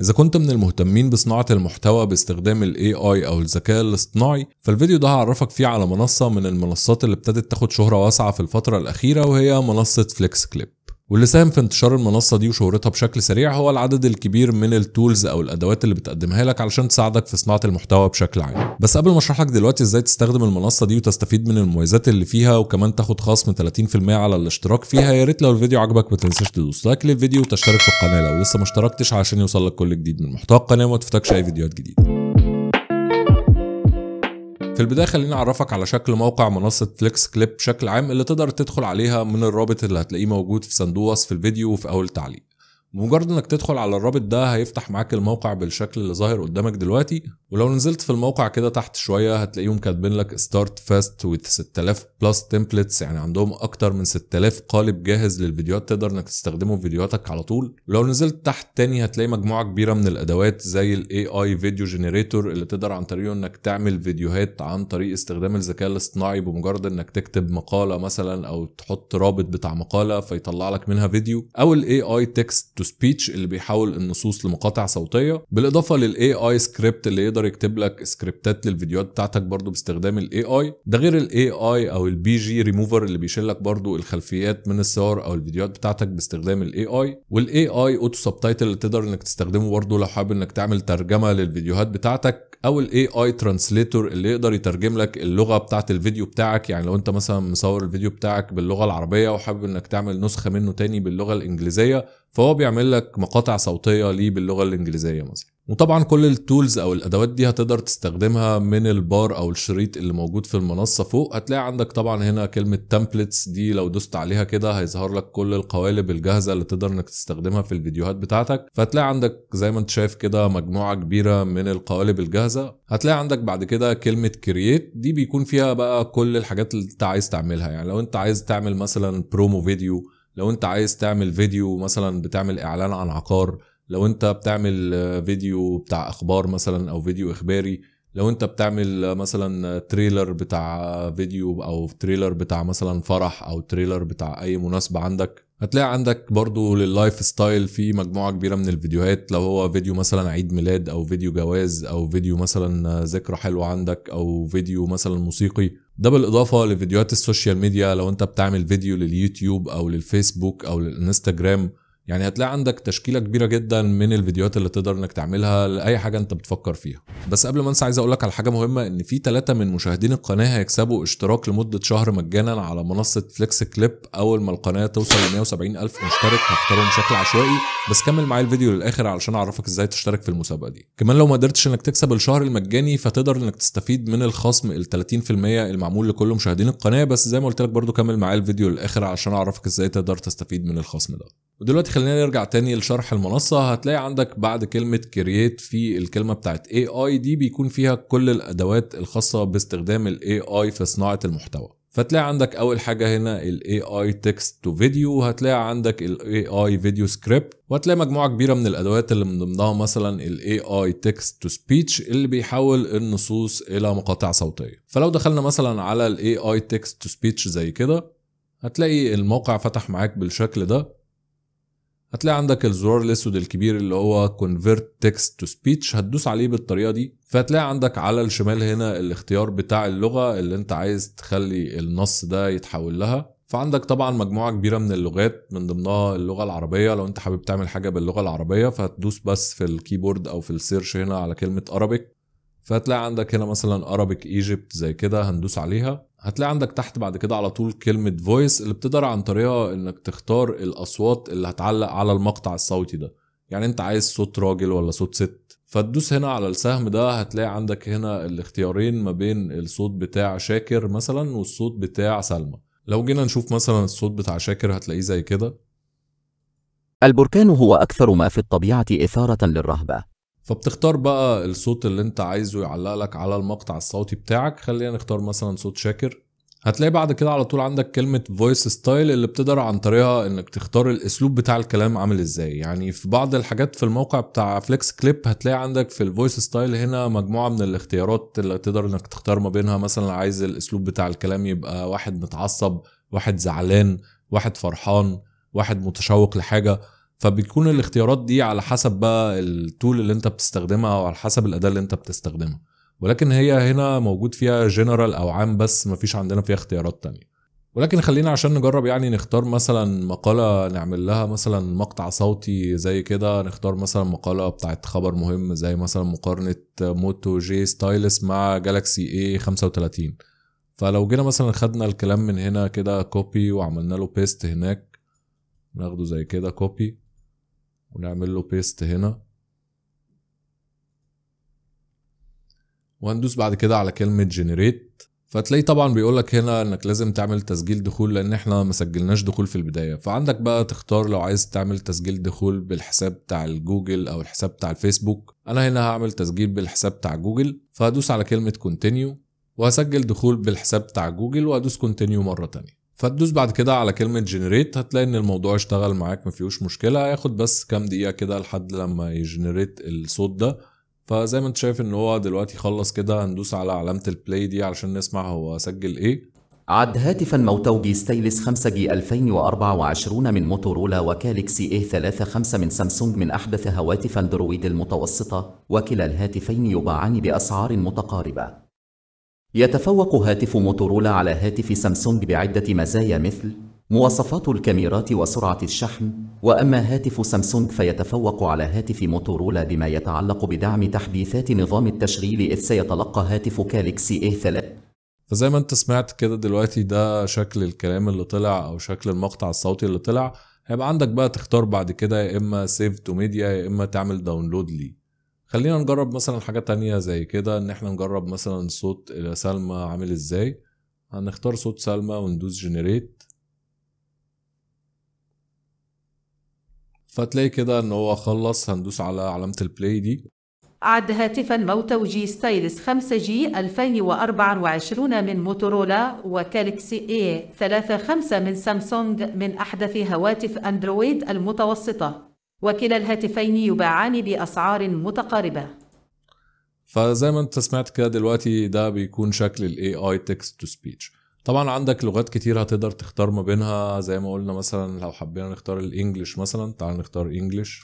إذا كنت من المهتمين بصناعة المحتوى باستخدام ال AI أو الذكاء الاصطناعي فالفيديو ده هعرفك فيه على منصة من المنصات اللي ابتدت تاخد شهرة واسعة في الفترة الأخيرة وهي منصة فليكس كليب واللي ساهم في انتشار المنصه دي وشهرتها بشكل سريع هو العدد الكبير من التولز او الادوات اللي بتقدمها لك علشان تساعدك في صناعه المحتوى بشكل عام بس قبل ما اشرح لك دلوقتي ازاي تستخدم المنصه دي وتستفيد من المميزات اللي فيها وكمان تاخد خصم 30% على الاشتراك فيها يا ريت لو الفيديو عجبك ما تنساش تدوس لايك للفيديو وتشترك في القناه لو لسه ما اشتركتش عشان يوصلك كل جديد من محتوى القناه وما تفوتكش اي فيديوهات جديده في البدايه خليني اعرفك على شكل موقع منصه فليكس كليب بشكل عام اللي تقدر تدخل عليها من الرابط اللي هتلاقيه موجود في صندوق وصف الفيديو وفي اول تعليق مجرد انك تدخل على الرابط ده هيفتح معاك الموقع بالشكل اللي ظاهر قدامك دلوقتي ولو نزلت في الموقع كده تحت شويه هتلاقيهم كاتبين لك ستارت فاست وذ 6000 بلس تمبلتس يعني عندهم اكتر من 6000 قالب جاهز للفيديوهات تقدر انك تستخدمه في فيديوهاتك على طول ولو نزلت تحت تاني هتلاقي مجموعه كبيره من الادوات زي الاي اي فيديو جنريتور اللي تقدر عن طريقه انك تعمل فيديوهات عن طريق استخدام الذكاء الاصطناعي بمجرد انك تكتب مقاله مثلا او تحط رابط بتاع مقاله فيطلع لك منها فيديو او الاي اي تكست تو سبيتش اللي بيحول النصوص لمقاطع صوتيه بالاضافه للاي اي سكريبت اللي يقدر يكتب لك سكريبتات للفيديوهات بتاعتك برضو باستخدام الاي اي ده غير الاي اي او البي جي ريموفر اللي بيشيل لك برضو الخلفيات من الصور او الفيديوهات بتاعتك باستخدام الاي اي والاي اي اوتو سبتايتل اللي تقدر انك تستخدمه برضو لو حابب انك تعمل ترجمه للفيديوهات بتاعتك او الاي اي ترانسليتور اللي يقدر يترجم لك اللغه بتاعه الفيديو بتاعك يعني لو انت مثلا مصور الفيديو بتاعك باللغه العربيه وحابب انك تعمل نسخه منه تاني باللغه الانجليزيه فهو بيعمل لك مقاطع صوتيه ليه باللغه الانجليزيه مثلا وطبعا كل التولز او الادوات دي هتقدر تستخدمها من البار او الشريط اللي موجود في المنصه فوق هتلاقي عندك طبعا هنا كلمه تمبلتس دي لو دوست عليها كده هيظهر لك كل القوالب الجاهزه اللي تقدر انك تستخدمها في الفيديوهات بتاعتك فهتلاقي عندك زي ما انت شايف كده مجموعه كبيره من القوالب الجاهزه هتلاقي عندك بعد كده كلمه كرييت دي بيكون فيها بقى كل الحاجات اللي انت عايز تعملها يعني لو انت عايز تعمل مثلا برومو فيديو لو انت عايز تعمل فيديو مثلا بتعمل اعلان عن عقار لو انت بتعمل فيديو بتاع اخبار مثلا او فيديو اخباري لو انت بتعمل مثلا تريلر بتاع فيديو او تريلر بتاع مثلا فرح او تريلر بتاع اي مناسبة عندك هتلاقي عندك برضو لللايف ستايل في مجموعة كبيرة من الفيديوهات لو هو فيديو مثلا عيد ميلاد او فيديو جواز او فيديو مثلا ذكرى حلوة عندك او فيديو مثلا موسيقي ده بالاضافة لفيديوهات السوشيال ميديا لو انت بتعمل فيديو لليوتيوب او للفيسبوك او للانستجرام يعني هتلاقي عندك تشكيله كبيره جدا من الفيديوهات اللي تقدر انك تعملها لاي حاجه انت بتفكر فيها بس قبل ما انسى عايز اقول لك على حاجه مهمه ان في ثلاثة من مشاهدين القناه هيكسبوا اشتراك لمده شهر مجانا على منصه فليكس كليب اول ما القناه توصل ل 170 الف مشترك هختارهم بشكل عشوائي بس كمل معايا الفيديو للاخر علشان اعرفك ازاي تشترك في المسابقه دي كمان لو ما قدرتش انك تكسب الشهر المجاني فتقدر انك تستفيد من الخصم ال 30% المعمول لكل مشاهدين القناه بس زي ما قلت لك برده كمل معايا الفيديو للاخر علشان اعرفك ازاي تقدر تستفيد من الخصم ده ودلوقتي خلينا نرجع تاني لشرح المنصة هتلاقي عندك بعد كلمة كرييت في الكلمة بتاعت AI دي بيكون فيها كل الأدوات الخاصة باستخدام الاي AI في صناعة المحتوى فتلاقي عندك اول حاجه هنا الاي AI text to video هتلاقي عندك الاي AI video script وهتلاقي مجموعه كبيره من الادوات اللي من ضمنها مثلا الاي AI text to speech اللي بيحول النصوص الى مقاطع صوتيه فلو دخلنا مثلا على الاي AI text to speech زي كده هتلاقي الموقع فتح معاك بالشكل ده هتلاقي عندك الزرار الاسود الكبير اللي هو convert text to speech هتدوس عليه بالطريقه دي فهتلاقي عندك على الشمال هنا الاختيار بتاع اللغه اللي انت عايز تخلي النص ده يتحول لها فعندك طبعا مجموعه كبيره من اللغات من ضمنها اللغه العربيه لو انت حابب تعمل حاجه باللغه العربيه فهتدوس بس في الكيبورد او في السيرش هنا على كلمه Arabic فهتلاقي عندك هنا مثلا Arabic Egypt زي كده هندوس عليها هتلاقي عندك تحت بعد كده على طول كلمة فويس اللي بتقدر عن طريقها انك تختار الاصوات اللي هتعلق على المقطع الصوتي ده يعني انت عايز صوت راجل ولا صوت ست فتدوس هنا على السهم ده هتلاقي عندك هنا الاختيارين ما بين الصوت بتاع شاكر مثلا والصوت بتاع سلمى لو جينا نشوف مثلا الصوت بتاع شاكر هتلاقيه زي كده البركان هو أكثر ما في الطبيعة إثارة للرهبة فبتختار بقى الصوت اللي انت عايزه يعلق لك على المقطع الصوتي بتاعك خلينا نختار مثلا صوت شاكر هتلاقي بعد كده على طول عندك كلمة فويس ستايل اللي بتقدر عن طريقها انك تختار الاسلوب بتاع الكلام عامل ازاي يعني في بعض الحاجات في الموقع بتاع فليكس كليب هتلاقي عندك في الفويس ستايل هنا مجموعة من الاختيارات اللي تقدر انك تختار ما بينها مثلا عايز الاسلوب بتاع الكلام يبقى واحد متعصب واحد زعلان واحد فرحان واحد متشوق لحاجة فبتكون الاختيارات دي على حسب بقى التول اللي انت بتستخدمها او على حسب الاداه اللي انت بتستخدمها ولكن هي هنا موجود فيها جنرال او عام بس مفيش عندنا فيها اختيارات تانية ولكن خلينا عشان نجرب يعني نختار مثلا مقالة نعمل لها مثلا مقطع صوتي زي كده نختار مثلا مقالة بتاعت خبر مهم زي مثلا مقارنة موتو جي ستايلس مع جالاكسي اي 35 فلو جينا مثلا خدنا الكلام من هنا كده كوبي وعملنا له بيست هناك ناخده زي كده كوبي ونعمل له بيست هنا وهندوس بعد كده على كلمة جنريت فتلاقي طبعا بيقولك هنا انك لازم تعمل تسجيل دخول لان احنا ما سجلناش دخول في البداية فعندك بقى تختار لو عايز تعمل تسجيل دخول بالحساب بتاع الجوجل او الحساب بتاع الفيسبوك انا هنا هعمل تسجيل بالحساب بتاع جوجل فهدوس على كلمة كونتينيو وهسجل دخول بالحساب بتاع جوجل وهدوس كونتينيو مرة تانية فتدوس بعد كده على كلمة جنريت هتلاقي ان الموضوع اشتغل معاك ما فيهوش مشكلة هياخد بس كام دقيقة كده لحد لما يجنريت الصوت ده فزي ما انت شايف ان هو دلوقتي خلص كده هندوس على علامة البلاي دي علشان نسمع هو سجل ايه عد هاتفا موتوجي ستايلس 5 جي 2024 من موتورولا وكالكسي اي 35 من سامسونج من أحدث هواتف اندرويد المتوسطة وكلا الهاتفين يباعان بأسعار متقاربة يتفوق هاتف موتورولا على هاتف سامسونج بعدة مزايا مثل مواصفات الكاميرات وسرعة الشحن وأما هاتف سامسونج فيتفوق على هاتف موتورولا بما يتعلق بدعم تحديثات نظام التشغيل إذ سيتلقى هاتف كالكسي A3 فزي ما انت سمعت كده دلوقتي ده شكل الكلام اللي طلع او شكل المقطع الصوتي اللي طلع هيبقى عندك بقى تختار بعد كده يا اما سيف تو ميديا يا اما تعمل داونلود ليه خلينا نجرب مثلا حاجة تانية زي كده ان احنا نجرب مثلا صوت سلمى عامل ازاي هنختار صوت سلمى وندوس جنريت فتلاقي كده ان هو خلص هندوس على علامة البلاي دي عد هاتفا موتو جي ستايلس 5 جي 2024 من موتورولا وكالكسي اي 35 من سامسونج من احدث هواتف اندرويد المتوسطه وكلا الهاتفين يباعان بأسعار متقاربة فزي ما انت سمعت كده دلوقتي ده بيكون شكل الاي اي تكست تو سبيتش طبعا عندك لغات كتير هتقدر تختار ما بينها زي ما قلنا مثلا لو حبينا نختار الانجليش مثلا تعال نختار انجليش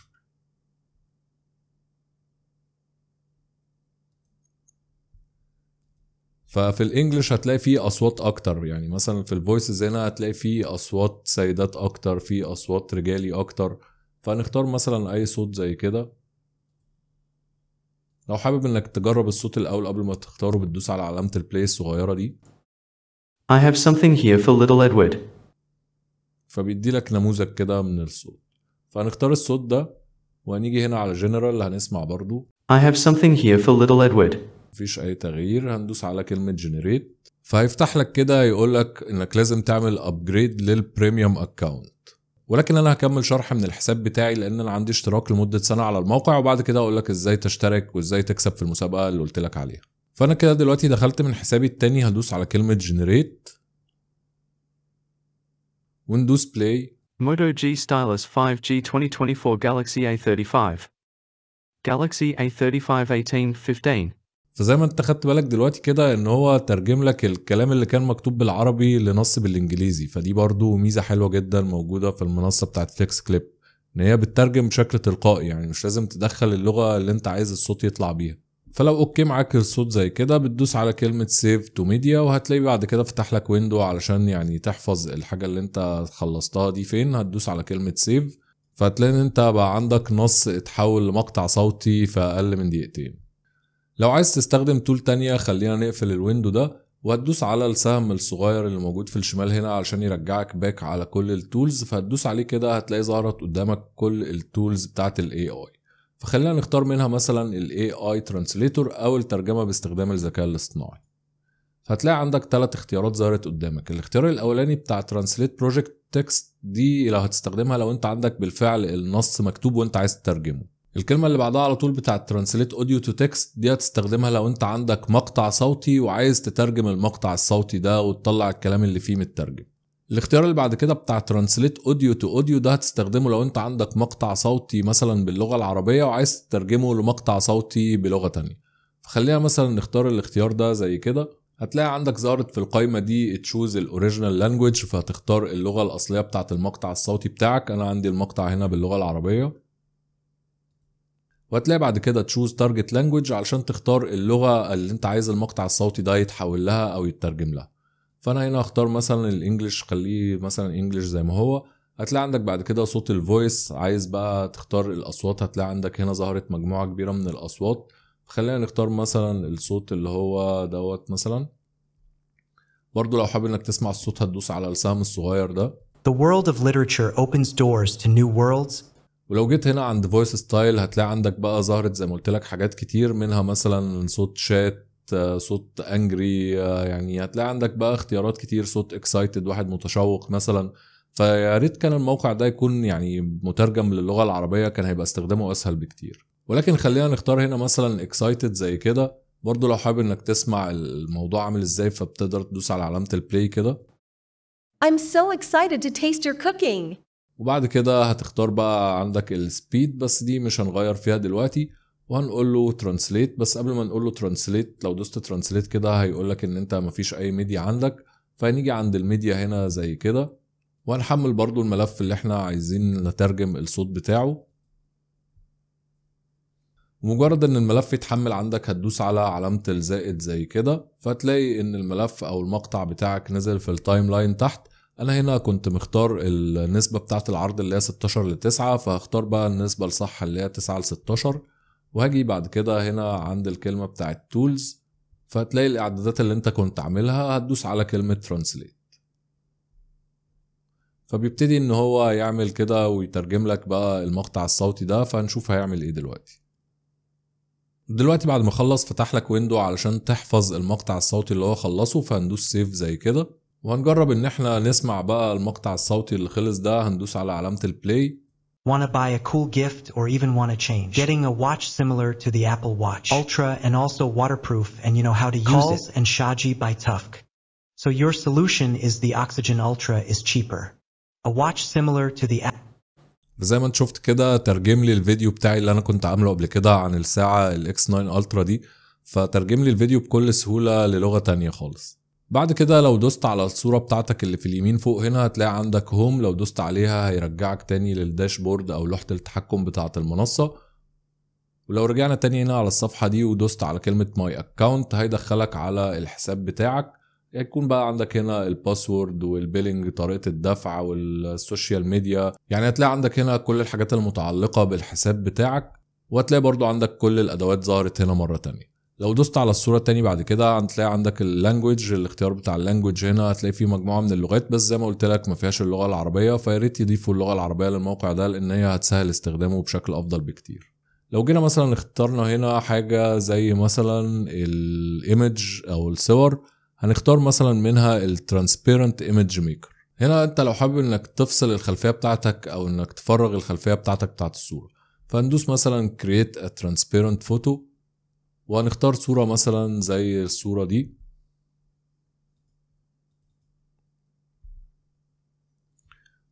ففي الانجليش هتلاقي فيه اصوات اكتر يعني مثلا في الفويسز هنا هتلاقي فيه اصوات سيدات اكتر فيه اصوات رجالي اكتر فهنختار مثلا اي صوت زي كده لو حابب انك تجرب الصوت الاول قبل ما تختاره بتدوس على علامه البلاي الصغيره دي I have something here for little Edward فبيدي لك نموذج كده من الصوت فهنختار الصوت ده وهنيجي هنا على جنرال هنسمع برضو I have something here for little Edward مفيش اي تغيير هندوس على كلمه جنريت فهيفتح لك كده يقول لك انك لازم تعمل ابجريد للبريميوم اكونت ولكن انا هكمل شرح من الحساب بتاعي لان انا عندي اشتراك لمده سنه على الموقع وبعد كده اقول لك ازاي تشترك وازاي تكسب في المسابقه اللي قلت لك عليها فانا كده دلوقتي دخلت من حسابي التاني هدوس على كلمه جنريت وندوس بلاي موتو جي ستايلس 5 جي 2024 Galaxy A35 Galaxy A35 18 15 فزي ما انت خدت بالك دلوقتي كده ان هو ترجم لك الكلام اللي كان مكتوب بالعربي لنص بالانجليزي فدي برضو ميزه حلوه جدا موجوده في المنصه بتاعت فليكس كليب ان هي بتترجم بشكل تلقائي يعني مش لازم تدخل اللغه اللي انت عايز الصوت يطلع بيها فلو اوكي معاك الصوت زي كده بتدوس على كلمه سيف تو ميديا وهتلاقي بعد كده فتح لك ويندو علشان يعني تحفظ الحاجه اللي انت خلصتها دي فين هتدوس على كلمه سيف فهتلاقي ان انت بقى عندك نص اتحول لمقطع صوتي في اقل من دقيقتين لو عايز تستخدم تول تانية خلينا نقفل الويندو ده وهتدوس على السهم الصغير اللي موجود في الشمال هنا علشان يرجعك باك على كل التولز فهتدوس عليه كده هتلاقي ظهرت قدامك كل التولز بتاعت الاي اي فخلينا نختار منها مثلا الاي اي ترانسليتور او الترجمه باستخدام الذكاء الاصطناعي فهتلاقي عندك ثلاث اختيارات ظهرت قدامك الاختيار الاولاني بتاع ترانسليت بروجكت تكست دي لو هتستخدمها لو انت عندك بالفعل النص مكتوب وانت عايز تترجمه الكلمه اللي بعدها على طول بتاعه ترانسليت اوديو تو تكست دي هتستخدمها لو انت عندك مقطع صوتي وعايز تترجم المقطع الصوتي ده وتطلع الكلام اللي فيه مترجم الاختيار اللي بعد كده بتاع ترانسليت اوديو تو اوديو ده هتستخدمه لو انت عندك مقطع صوتي مثلا باللغه العربيه وعايز تترجمه لمقطع صوتي بلغه تانية فخلينا مثلا نختار الاختيار ده زي كده هتلاقي عندك ظهرت في القائمه دي تشوز الاوريجينال لانجويج فهتختار اللغه الاصليه بتاعه المقطع الصوتي بتاعك انا عندي المقطع هنا باللغه العربيه وهتلاقي بعد كده تشوز تارجت لانجوج علشان تختار اللغه اللي انت عايز المقطع الصوتي ده يتحول لها او يترجم لها فانا هنا اختار مثلا الانجليش خليه مثلا انجليش زي ما هو هتلاقي عندك بعد كده صوت الفويس عايز بقى تختار الاصوات هتلاقي عندك هنا ظهرت مجموعه كبيره من الاصوات خلينا نختار مثلا الصوت اللي هو دوت مثلا برضو لو حابب انك تسمع الصوت هتدوس على السهم الصغير ده The world of literature opens doors to new worlds ولو جيت هنا عند فويس ستايل هتلاقي عندك بقى ظهرت زي ما قلت لك حاجات كتير منها مثلا صوت شات آه، صوت انجري آه، يعني هتلاقي عندك بقى اختيارات كتير صوت اكسايتد واحد متشوق مثلا فيا ريت كان الموقع ده يكون يعني مترجم للغه العربيه كان هيبقى استخدامه اسهل بكتير ولكن خلينا نختار هنا مثلا اكسايتد زي كده برضو لو حابب انك تسمع الموضوع عامل ازاي فبتقدر تدوس على علامه البلاي كده I'm so excited to taste your cooking وبعد كده هتختار بقى عندك السبيد بس دي مش هنغير فيها دلوقتي وهنقول له ترانسليت بس قبل ما نقول له ترانسليت لو دوست ترانسليت كده هيقول لك ان انت مفيش اي ميديا عندك فهنيجي عند الميديا هنا زي كده وهنحمل برضو الملف اللي احنا عايزين نترجم الصوت بتاعه مجرد ان الملف يتحمل عندك هتدوس على علامة الزائد زي كده فتلاقي ان الملف او المقطع بتاعك نزل في التايم لاين تحت انا هنا كنت مختار النسبه بتاعه العرض اللي هي 16 ل 9 فهختار بقى النسبه الصح اللي هي 9 ل 16 وهاجي بعد كده هنا عند الكلمه بتاعه تولز فهتلاقي الاعدادات اللي انت كنت عاملها هتدوس على كلمه ترانسليت فبيبتدي ان هو يعمل كده ويترجم لك بقى المقطع الصوتي ده فهنشوف هيعمل ايه دلوقتي دلوقتي بعد ما خلص فتح لك ويندو علشان تحفظ المقطع الصوتي اللي هو خلصه فهندوس سيف زي كده وهنجرب ان احنا نسمع بقى المقطع الصوتي اللي خلص ده هندوس على علامة البلاي Want to buy a cool gift or even want to change? Getting a watch similar to the Apple Watch. Ultra and also waterproof and you know how to use Calls it. and Shaji by Tufk. So your solution is the Oxygen Ultra is cheaper. A watch similar to the Apple زي ما انت شفت كده ترجم لي الفيديو بتاعي اللي انا كنت عامله قبل كده عن الساعة الاكس 9 الترا دي فترجم لي الفيديو بكل سهولة للغة تانية خالص بعد كده لو دوست على الصورة بتاعتك اللي في اليمين فوق هنا هتلاقي عندك هوم لو دوست عليها هيرجعك تاني للداشبورد او لوحة التحكم بتاعة المنصة ولو رجعنا تاني هنا على الصفحة دي ودوست على كلمة ماي اكونت هيدخلك على الحساب بتاعك هيكون بقى عندك هنا الباسورد والبيلنج طريقة الدفع والسوشيال ميديا يعني هتلاقي عندك هنا كل الحاجات المتعلقة بالحساب بتاعك وهتلاقي برضو عندك كل الادوات ظهرت هنا مرة تانية لو دوست على الصوره التانية بعد كده هتلاقي عندك اللانجوج الاختيار بتاع اللانجوج هنا هتلاقي فيه مجموعه من اللغات بس زي ما قلت لك ما فيهاش اللغه العربيه فيا ريت يضيفوا اللغه العربيه للموقع ده لان هي هتسهل استخدامه بشكل افضل بكتير لو جينا مثلا اخترنا هنا حاجه زي مثلا الايمج او الصور هنختار مثلا منها الترانسبيرنت ايمج ميكر هنا انت لو حابب انك تفصل الخلفيه بتاعتك او انك تفرغ الخلفيه بتاعتك بتاعت الصوره فندوس مثلا كرييت ا ترانسبيرنت فوتو وهنختار صورة مثلا زي الصورة دي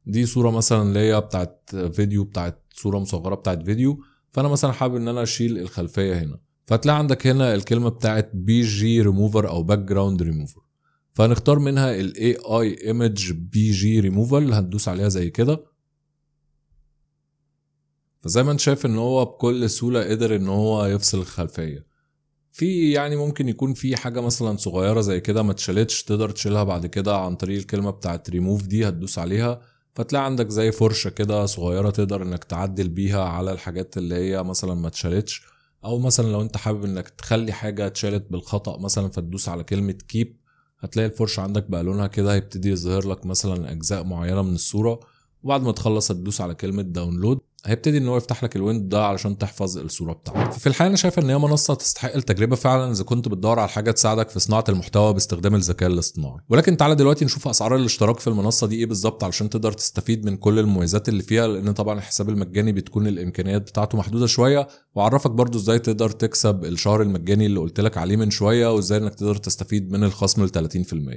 دي صورة مثلا ليا بتاعت فيديو بتاعت صورة مصغرة بتاعت فيديو فأنا مثلا حابب إن أنا أشيل الخلفية هنا فتلاقي عندك هنا الكلمة بتاعت بي جي ريموفر أو باك جراوند ريموفر فهنختار منها الـ AI Image BG Removal هندوس عليها زي كده فزي ما انت شايف ان هو بكل سهولة قدر ان هو يفصل الخلفية في يعني ممكن يكون في حاجه مثلا صغيره زي كده ما اتشالتش تقدر تشيلها بعد كده عن طريق الكلمه بتاعت ريموف دي هتدوس عليها فتلاقي عندك زي فرشه كده صغيره تقدر انك تعدل بيها على الحاجات اللي هي مثلا ما اتشالتش او مثلا لو انت حابب انك تخلي حاجه اتشالت بالخطا مثلا فتدوس على كلمه كيب هتلاقي الفرشه عندك بقى لونها كده هيبتدي يظهر لك مثلا اجزاء معينه من الصوره وبعد ما تخلص هتدوس على كلمه داونلود هيبتدي ان هو يفتح لك الويند ده علشان تحفظ الصوره بتاعتك ففي الحقيقه انا شايف ان هي منصه تستحق التجربه فعلا اذا كنت بتدور على حاجه تساعدك في صناعه المحتوى باستخدام الذكاء الاصطناعي ولكن تعالى دلوقتي نشوف اسعار الاشتراك في المنصه دي ايه بالظبط علشان تقدر تستفيد من كل المميزات اللي فيها لان طبعا الحساب المجاني بتكون الامكانيات بتاعته محدوده شويه وعرفك برضو ازاي تقدر تكسب الشهر المجاني اللي قلت لك عليه من شويه وازاي انك تقدر تستفيد من الخصم ل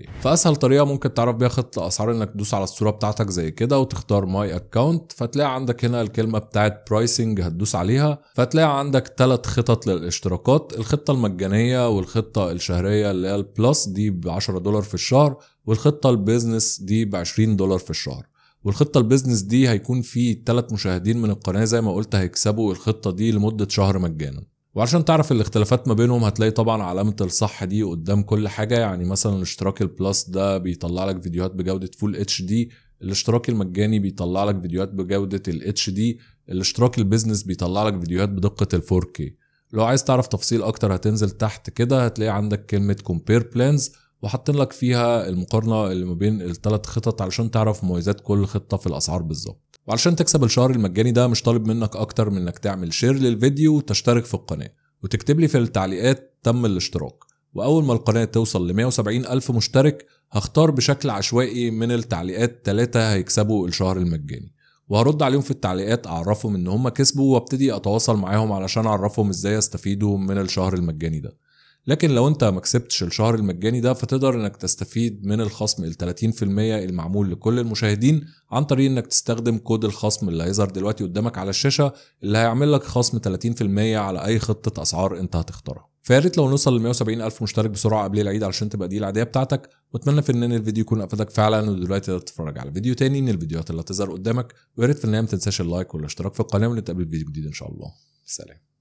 30% فاسهل طريقه ممكن تعرف بيها خط الاسعار انك تدوس على الصوره بتاعتك زي كده وتختار ماي اكونت فتلاقي عندك هنا الكلمه بتاعت برايسنج هتدوس عليها فتلاقي عندك ثلاث خطط للاشتراكات الخطه المجانيه والخطه الشهريه اللي هي البلس دي ب 10 دولار في الشهر والخطه البيزنس دي ب 20 دولار في الشهر والخطه البيزنس دي هيكون في ثلاث مشاهدين من القناه زي ما قلت هيكسبوا الخطه دي لمده شهر مجانا وعشان تعرف الاختلافات ما بينهم هتلاقي طبعا علامة الصح دي قدام كل حاجة يعني مثلا الاشتراك البلس ده بيطلع لك فيديوهات بجودة فول اتش دي الاشتراك المجاني بيطلع لك فيديوهات بجودة الاتش دي الاشتراك البيزنس بيطلع لك فيديوهات بدقة الفور كي لو عايز تعرف تفصيل اكتر هتنزل تحت كده هتلاقي عندك كلمة كومبير بلانز وحاطين لك فيها المقارنه اللي ما بين الثلاث خطط علشان تعرف مميزات كل خطه في الاسعار بالظبط وعلشان تكسب الشهر المجاني ده مش طالب منك اكتر من انك تعمل شير للفيديو وتشترك في القناه وتكتب لي في التعليقات تم الاشتراك واول ما القناه توصل ل 170 الف مشترك هختار بشكل عشوائي من التعليقات ثلاثه هيكسبوا الشهر المجاني وهرد عليهم في التعليقات اعرفهم ان هم كسبوا وابتدي اتواصل معاهم علشان اعرفهم ازاي يستفيدوا من الشهر المجاني ده لكن لو انت ما كسبتش الشهر المجاني ده فتقدر انك تستفيد من الخصم ال 30% المعمول لكل المشاهدين عن طريق انك تستخدم كود الخصم اللي هيظهر دلوقتي قدامك على الشاشه اللي هيعمل لك خصم 30% على اي خطه اسعار انت هتختارها فيا ريت لو نوصل ل 170 الف مشترك بسرعه قبل العيد علشان تبقى دي العاديه بتاعتك واتمنى في ان الفيديو يكون افادك فعلا ودلوقتي تقدر تتفرج على فيديو تاني من الفيديوهات اللي هتظهر قدامك ويا ريت في النهايه ما تنساش اللايك والاشتراك في القناه ونتقابل في فيديو جديد ان شاء الله سلام